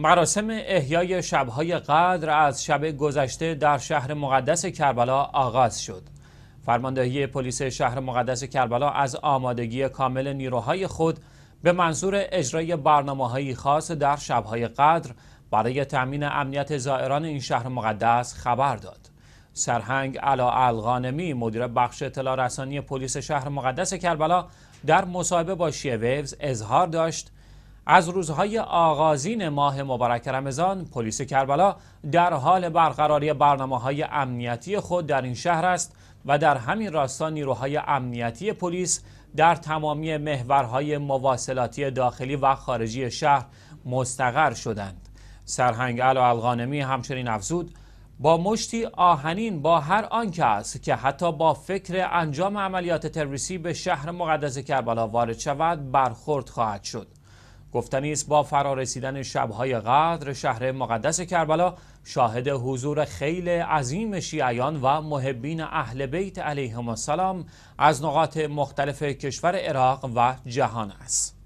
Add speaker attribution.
Speaker 1: مراسم احیای شبهای قدر از شب گذشته در شهر مقدس کربلا آغاز شد. فرماندهی پلیس شهر مقدس کربلا از آمادگی کامل نیروهای خود به منظور اجرای برنامه های خاص در شبهای قدر برای تأمین امنیت زائران این شهر مقدس خبر داد. سرهنگ علا الغانمی مدیر بخش اطلاع رسانی پلیس شهر مقدس کربلا در مصاحبه با شیویوز اظهار داشت از روزهای آغازین ماه مبارک رمضان پلیس کربلا در حال برقراری برنامه های امنیتی خود در این شهر است و در همین راستا نیروهای امنیتی پلیس در تمامی محورهای مواصلاتی داخلی و خارجی شهر مستقر شدند سرهنگ الغانمی همچنین افزود با مشتی آهنین با هر آنکه کس که حتی با فکر انجام عملیات تروریستی به شهر مقدس کربلا وارد شود برخورد خواهد شد گفتنی است با فرارسیدن شبهای قدر شهر مقدس کربلا شاهد حضور خیلی عظیم شیعیان و محبین اهل بیت علیهم السلام از نقاط مختلف کشور عراق و جهان است.